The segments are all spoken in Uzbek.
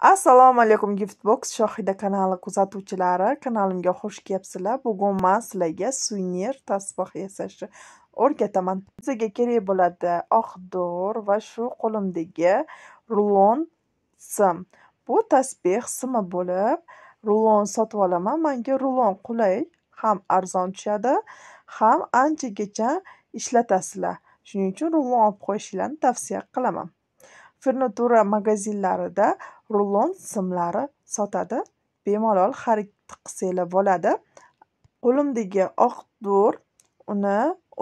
Assalomu alaykum Giftbox Shohida kanali kuzatuvchilari, kanalimga xush kelibsizlar. Bugun men sizlarga suvenir tasbih yasashni o'rgataman. Sizga kerak bo'ladi oq dor va shu qo'limdagi rulon sim. Bu tasbih simi bo'lib, rulon sotib olaman. Menga rulon qulay, ham arzon tushadi, ham anchagacha ishlatasizlar. Shuning uchun rulon olib qo'yishinglarni tavsiya qilaman. Furnitura magazinlarida rulon simlari sotadi. Bemalol xarid qilsanglar bo'ladi. Qo'limdagi oq dur uni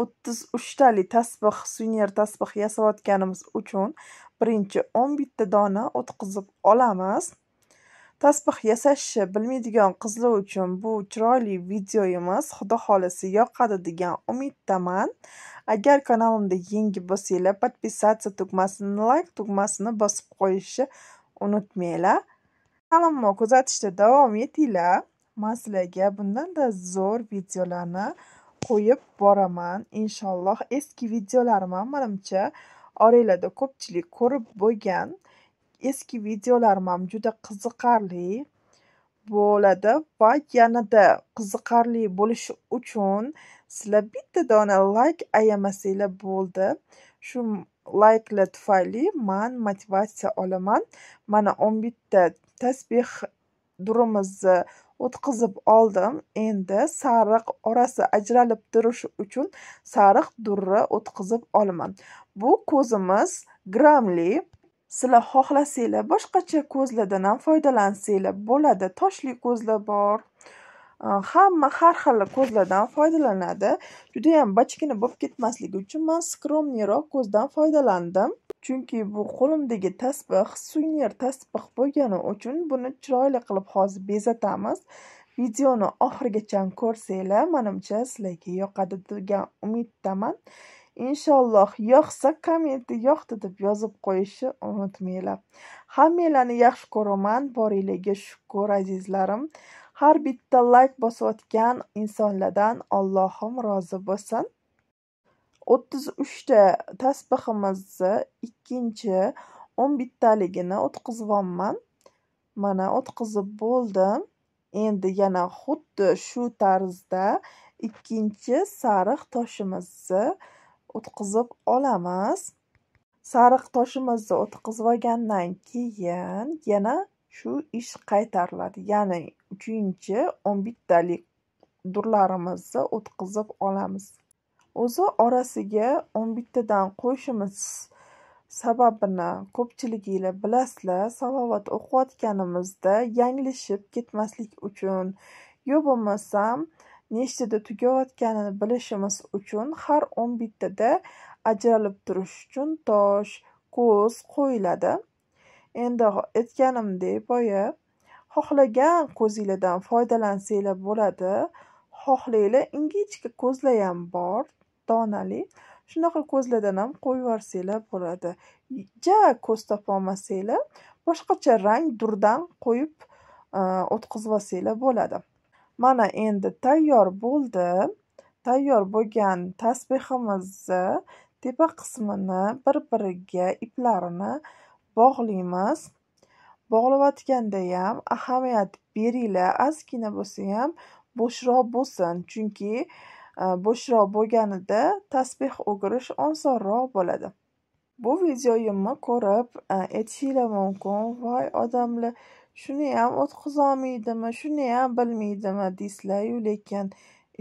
o'ttiz uchtali tasbih suner tasbih yasayotganimiz uchun birinchi o'n bitta dona o'tqizib olamiz Tasbih yasashni bilmaydigan qizlar uchun bu chiroyli videoyimiz xudo xohlasa yoqadi degan umiddaman. Agar kanalimda yangi bo'lsanglar, podpisatsiya tugmasini, like tugmasini bosib qo'yishni unutmanglar. Kanalimni kuzatishda davom etinglar. Men sizlarga bundan-da zo'r videolarni qo'yib boraman. Inshaalloh eski videolarim manimcha oranglarda ko'pchilik ko'rib bo'lgan eski videolarim ham juda qiziqarli bo'ladi va yanada qiziqarli bo'lishi uchun sizlar bitta dona layk ayamasanglar bo'ldi shu layklar tufayli man motivatsiya olaman mana o'n bitta tasbeh durimizni o'tkazib oldim endi sariq orasi ajralib turishi uchun sariq durra o'tkazib olaman bu ko'zimiz gramli sizlar xohlasanglar boshqacha ko'zlardan ham foydalansanglar bo'ladi toshli ko'zlar bor hamma har xil ko'zlardan foydalanadi judayam bachkina bo'lib ketmasligi uchun man skromniroq ko'zdan foydalandim chunki bu qo'limdagi tasbih suner tasbih bo'lgani uchun buni chiroyli qilib hozir bezatamiz videoni oxirigacha ko'rsanglar manimcha sizlarga yoqadi degan umiddaman Inshaalloh yoqsa kommentni yoqdi deb yozib qo'yishni unutmanglar. Hammanglarni yaxshi ko'raman. boringlarga shukur azizlarim. Har bitta layk bosayotgan insonlardan ollohim rozi bo'lsin. 33 ta tasbihimizni ikkinchi 11 bittaligini o'tqizyapman. Mana o'tqizib bo'ldim. Endi yana xuddi shu tarzda ikkinchi sariq toshimizni o'tqizib olamiz sariq toshimizni o'tqizib olgandan keyin yana shu ish qaytariladi ya'ni uchinchi o'n bittalik durlarimizni o'tqizib olamiz o'zi orasiga o'n bittadan qo'yishimiz sababini ko'pchiliginglar bilasizlar salovat o'qiyotganimizda yanglishib ketmaslik uchun yo bo'lmasam nechtada tugayotganini bilishimiz uchun har o'n bittada ajralib turish uchun tosh ko'z qo'yiladi endi aytganimdek boya xohlagan ko'zinglardan foydalansangiz bo'ladi xohlanglar ingichka ko'zlar ham bor donali shunaqa ko'zlardan ham qo'yib yuborsanglar bo'ladi ja ko'z topolmasanglar boshqacha rang durdan qo'yib o'tkazib olsanglar bo'ladi Mana endi tayyor bo'ldi. Tayyor bo'lgan tasbehimizni tepa qismini bir-biriga iplarini bog'laymiz. ham ahamiyat beringlar, ozgina bo'lsa ham bo'shroq bo'lsin, chunki e, bo'shroq bo'lganida tasbeh o'girish osonroq bo'ladi. Bu videoyimni ko'rib e, aytishinglar mumkin, voy odamlar Shuniyam o'tqizolmaydimi, shuniyam bilmaydimi, deysizlar-yu, lekin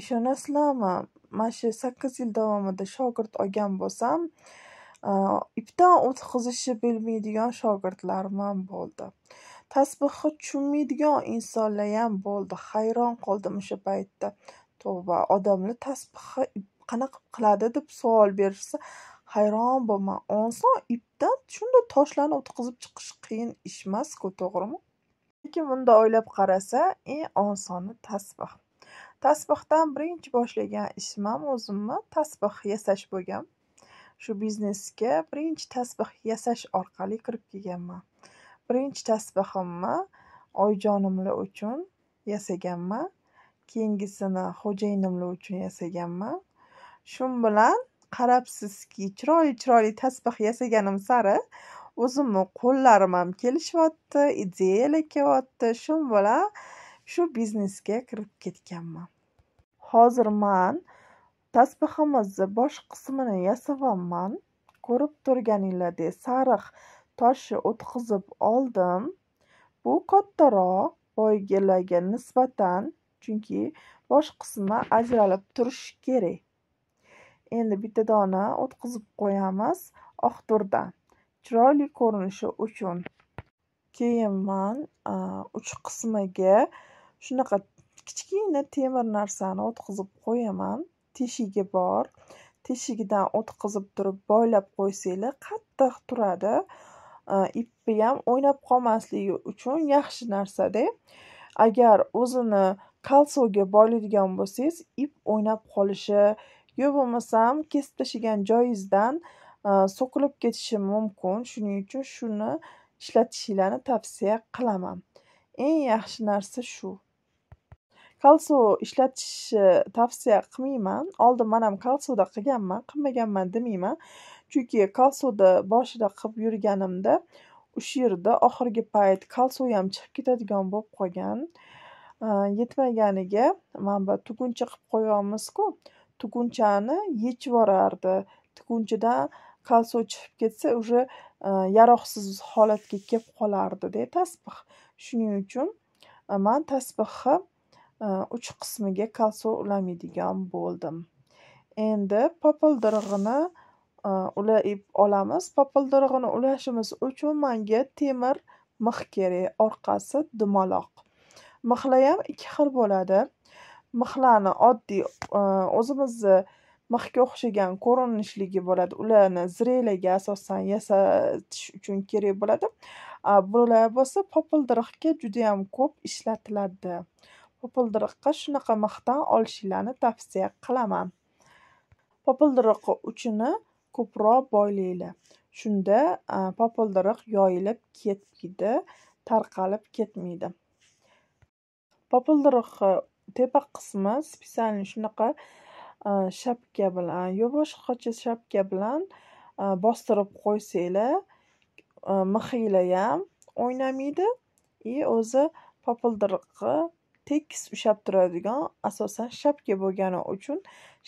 ishonasizlarmi, mana shu 8 yil davomida shogird olgan bo'lsam, ipdan o'tqizishni bilmaydigan shogirdlarim ham bo'ldi. Tasbehni tushunmaydigan ham bo'ldi. Hayron qoldim o'sha paytda. tovba odamlar tasbehni qanaqa qiladi deb savol berishsa, hayron bo'lman. Oson ipdan shunday toshlarni o'tqizib chiqish qiyin ish emas-ku, to'g'rimi? Lekin bunda o'ylab qarasa, eng osoni tasbih. Tasbihdan birinchi boshlagan ishim ham o'zimni tasbih yasash bo'lgan. Shu biznesga birinchi tasbih yasash orqali kirib kelganman. Birinchi tasbihimni oyijonimlar uchun yasaganman, keyingisini xo'jayinimlar uchun yasaganman. Shun bilan qarabsizki, chiroyli-chiroyli tasbih yasaganim sari o'zimni qo'llarim ham kelishyapti ideyalar kelyapti shu bilan shu biznesga kirib ketganman hozir man tasbihimizni bosh qismini yasayapman ko'rib turganinglardek sariq toshni o'tqizib oldim bu kattaroq boygilarga nisbatan chunki bosh qismi ajralib turishi kerak endi bitta dona o'tqizib qo'yamiz oq turdan chiroyli ko'rinishi uchun keyin man uch qismiga shunaqa kichkina temir narsani o'tqizib qo'yaman teshigi bor teshigidan o'tqizib turib boylab qo'ysanglar qattiq turadi ipi ham o'ynab qolmasligi uchun yaxshi narsada agar o'zini kalsoga boylaydigan bo'lsangiz ip o'ynab qolishi yo bo'lmasam kesib tashlagan joyingizdan so'kilib ketishi mumkin. Shuning uchun shuni ishlatishingizni tavsiya qilaman. Eng yaxshi narsa shu. Kalso ishlatishni tavsiya qilmayman. Oldin man ham kalsoda qilganman, qilmaganman demayman. Chunki kalsoda boshida qilib yurganimda o'sha yerda oxirgi payt ham chiqib ketadigan bo'lib qolgan. Yetmaganiga mana bu tuguncha qilib qo'yamiz-ku, tugunchani yechvorardi. tugunchidan kalsiy chiqib ketsa уже э, yaroqsiz holatga kelib qolardida tasbih shuning uchun э, man tasbihni э, uch qismiga kalsiy ulamaydigan bo'ldim endi popildirig'ini ulab olamiz popildirig'ini ulashimiz uchun manga temir mix kerak orqasi dumaloq ham ikki xil bo'ladi mixlarni oddiy e, o'zimizni mixga o'xshagan ko'rinishligi bo'ladi ularni zrelaga asosan yasatish uchun kerak bo'ladi bular bo'lsa popildiriqga judayam ko'p ishlatiladi popildiriqqa shunaqa mixdan olishinglarni tavsiya qilaman popildiriq uchini ko'proq boylaylar shunda popildiriq yoyilib ketmaydi tarqalib ketmaydi popildiriqni tepa qismi специально shunaqa shapka bilan yo boshqacha shapka bilan bostirib qo'ysanglar mixinglar ham o'ynamaydi и o'zi popildirqi tekis ushlab turadigan asosan shapka bo'lgani uchun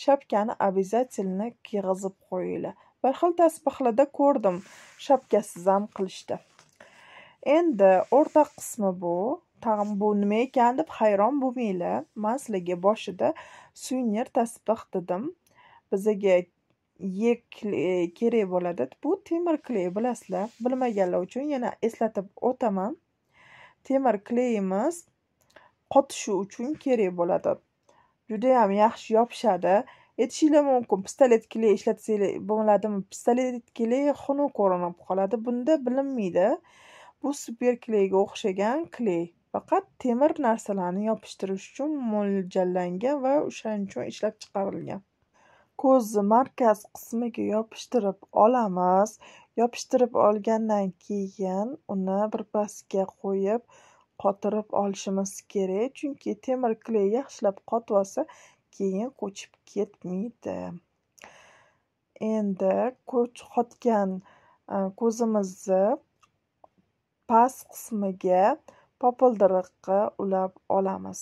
shapkani обязательно kiyg'izib qo'yinglar bir xil tasbihlarda ko'rdim shapkasiz ham qilishdi endi o'rta qismi bu tag'in bu nima ekan deb hayron bo'lmanglar man sizlarga boshida suyunir tasbeh dedim bizaga ye kerak bo'ladi bu temir kley bilasizlar bilmaganlar uchun yana eslatib o'taman temir kleyimiz qotishi uchun kerak bo'ladi judayam yaxshi yopishadi aytishinglar mumkin pistolet kley ishlatsanglar bo'ladimi pistolet kley xunuk ko'rinib qoladi bunda bilinmaydi bu super kleyga o'xshagan kley faqat temir narsalarni yopishtirish uchun mo'ljallangan va o'shaning uchun ishlab chiqarilgan. Ko'zni markaz qismiga yopishtirib olamiz. Yopishtirib olgandan keyin uni birpasga qo'yib, qotirib olishimiz kerak, chunki temir kley yaxshilab qotib olsa, keyin ko'chib ketmaydi. Endi ko'ch qotgan e, ko'zimizni past qismiga popildiriqqa ulab olamiz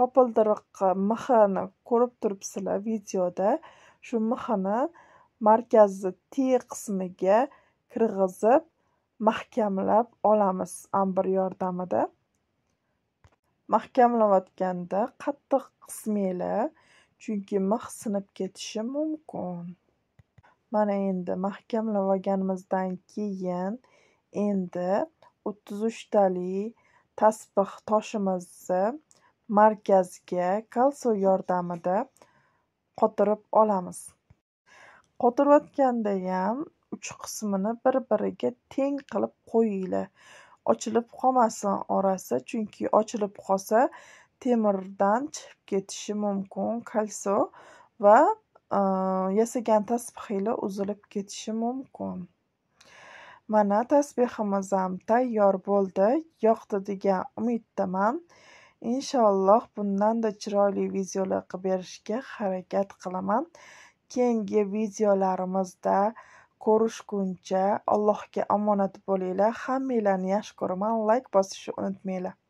popildiriqqa mixini ko'rib turibsizlar videoda shu mixini markazi t qismiga kirg'izib mahkamlab olamiz ambir yordamida mahkamlayotganda qattiq qismanglar chunki mix sinib ketishi mumkin mana endi mahkamlab olganimizdan keyin endi o'ttiz uchtali tasbih toshimizni markaziga kalsiy yordamida qotirib olamiz. ham uch qismini bir-biriga teng qilib qo'yinglar. Ochilib qolmasin orasi, chunki ochilib qolsa temirdan chiqib ketishi mumkin kalsiy va e, yasagan tasbehinglar uzilib ketishi mumkin. Mana ham tayyor bo'ldi. Yoqdi degan umiddaman. Inshaalloh bundan da chiroyli videolar qilib berishga harakat qilaman. Keyingi videolarimizda ko'rishguncha Allohga omonat bo'linglar. Hammanglarni yaxshi ko'raman. Layk bosishni unutmanglar.